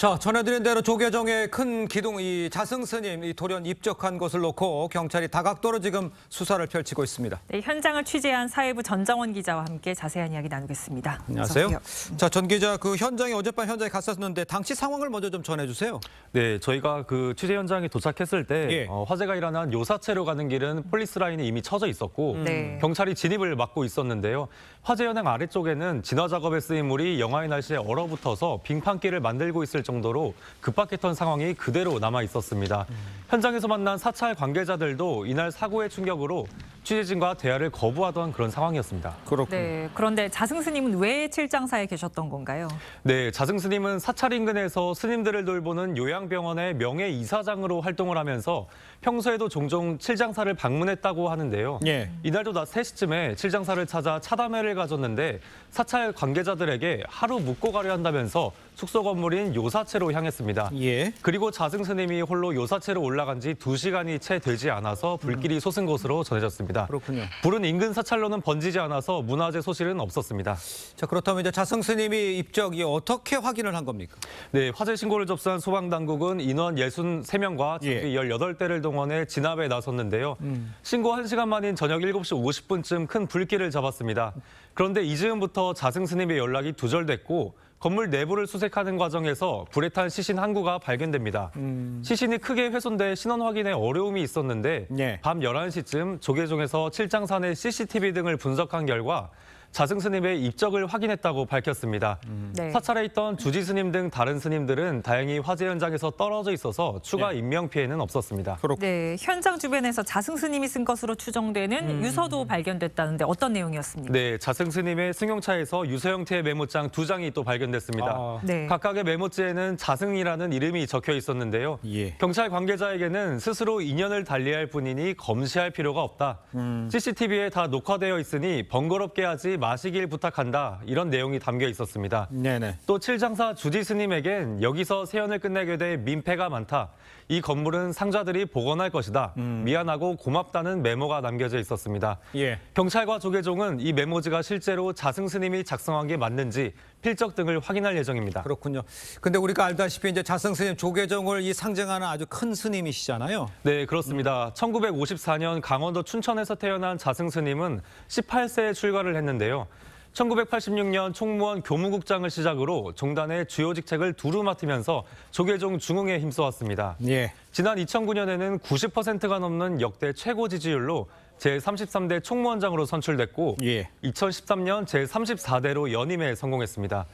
자, 전해드린 대로 조계정의 큰 기둥, 이 자승 스님, 이 돌연 입적한 것을 놓고 경찰이 다각도로 지금 수사를 펼치고 있습니다. 네, 현장을 취재한 사회부 전정원 기자와 함께 자세한 이야기 나누겠습니다. 안녕하세요. 자, 전 기자, 그 현장에 어젯밤 현장에 갔었는데 당시 상황을 먼저 좀 전해주세요. 네, 저희가 그 취재 현장에 도착했을 때 예. 어, 화재가 일어난 요사체로 가는 길은 폴리스 라인이 이미 쳐져 있었고 음. 네. 경찰이 진입을 막고 있었는데요. 화재 현행 아래쪽에는 진화 작업에 쓰인 물이 영하의 날씨에 얼어붙어서 빙판길을 만들고 있을 정도로 급박했던 상황이 그대로 남아 있었습니다. 현장에서 만난 사찰 관계자들도 이날 사고의 충격으로 취재진과 대화를 거부하던 그런 상황이었습니다. 그렇군 네, 그런데 자승 스님은 왜 칠장사에 계셨던 건가요? 네, 자승 스님은 사찰 인근에서 스님들을 돌보는 요양병원의 명예 이사장으로 활동을 하면서 평소에도 종종 칠장사를 방문했다고 하는데요. 예. 이날도 낮 3시쯤에 칠장사를 찾아 차담회를 가졌는데 사찰 관계자들에게 하루 묵고 가려 한다면서 숙소 건물인 요사체로 향했습니다. 예. 그리고 자승 스님이 홀로 요사체로 올라간 지2시간이채 되지 않아서 불길이 음. 솟은 것으로 전해졌습니다. 있습니다. 그렇군요. 불은 인근 사찰로는 번지지 않아서 문화재 소실은 없었습니다. 자 그렇다면 이제 자승 스님이 입적이 어떻게 확인을 한 겁니까? 네, 화재 신고를 접수한 소방 당국은 인원 63명과 장비 18대를 동원해 진압에 나섰는데요. 음. 신고 1시간 만인 저녁 7시 50분쯤 큰 불길을 잡았습니다. 그런데 이즈음부터 자승 스님의 연락이 두절됐고 건물 내부를 수색하는 과정에서 불에 탄 시신 한 구가 발견됩니다. 음. 시신이 크게 훼손돼 신원 확인에 어려움이 있었는데 예. 밤 11시쯤 조계종에서 칠장산의 CCTV 등을 분석한 결과 자승 스님의 입적을 확인했다고 밝혔습니다. 음. 네. 사찰에 있던 주지 스님 등 다른 스님들은 다행히 화재 현장에서 떨어져 있어서 추가 네. 인명 피해는 없었습니다. 그렇군 네, 현장 주변에서 자승 스님이 쓴 것으로 추정되는 음. 유서도 발견됐다는데 어떤 내용이었습니까? 네, 자승 스님의 승용차에서 유서 형태의 메모장 두 장이 또 발견됐습니다. 아. 네. 각각의 메모지에는 자승이라는 이름이 적혀 있었는데요. 예. 경찰 관계자에게는 스스로 인연을 달리할 본인이 검시할 필요가 없다. 음. CCTV에 다 녹화되어 있으니 번거롭게 하지 마시길 부탁한다 이런 내용이 담겨 있었습니다. 네네. 또 칠장사 주지 스님에겐 여기서 세연을 끝내게 돼 민폐가 많다. 이 건물은 상자들이 복원할 것이다. 음. 미안하고 고맙다는 메모가 남겨져 있었습니다. 예. 경찰과 조계종은 이 메모지가 실제로 자승 스님이 작성한 게 맞는지 필적 등을 확인할 예정입니다. 그렇군요. 근데 우리가 알다시피 이제 자승 스님 조계종을 이 상징하는 아주 큰 스님이시잖아요. 네, 그렇습니다. 음. 1954년 강원도 춘천에서 태어난 자승 스님은 18세에 출가를 했는데요. 있는데요. 1986년 총무원 교무국장을 시작으로 종단의 주요 직책을 두루 맡으면서 조계종 중흥에 힘써왔습니다. 예. 지난 2009년에는 90%가 넘는 역대 최고 지지율로 제33대 총무원장으로 선출됐고 예. 2013년 제34대로 연임에 성공했습니다.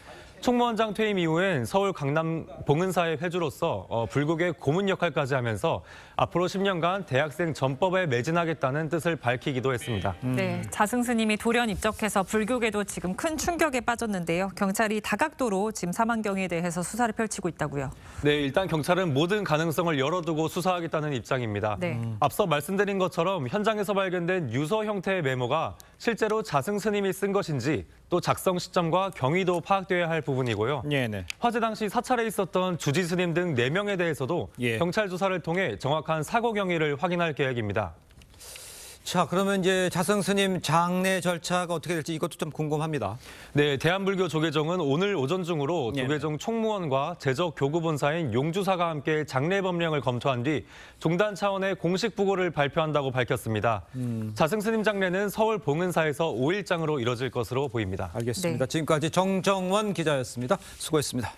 총무원장 퇴임 이후엔 서울 강남 봉은사의 회주로서 어, 불국의 고문 역할까지 하면서 앞으로 10년간 대학생 전법에 매진하겠다는 뜻을 밝히기도 했습니다. 음. 네, 자승스님이 돌연 입적해서 불교계도 지금 큰 충격에 빠졌는데요. 경찰이 다각도로 지금 사망경에 대해서 수사를 펼치고 있다고요. 네, 일단 경찰은 모든 가능성을 열어두고 수사하겠다는 입장입니다. 네. 앞서 말씀드린 것처럼 현장에서 발견된 유서 형태의 메모가 실제로 자승 스님이 쓴 것인지 또 작성 시점과 경위도 파악돼야 할 부분이고요. 네네. 예, 화재 당시 사찰에 있었던 주지 스님 등 4명에 대해서도 예. 경찰 조사를 통해 정확한 사고 경위를 확인할 계획입니다. 자, 그러면 이제 자승 스님 장례 절차가 어떻게 될지 이것도 좀 궁금합니다. 네, 대한불교 조계종은 오늘 오전 중으로 예. 조계종 총무원과 제적 교구본사인 용주사가 함께 장례 법령을 검토한 뒤 종단 차원의 공식 부고를 발표한다고 밝혔습니다. 음. 자승 스님 장례는 서울 봉은사에서 5일장으로 이뤄질 것으로 보입니다. 알겠습니다. 네. 지금까지 정정원 기자였습니다. 수고했습니다.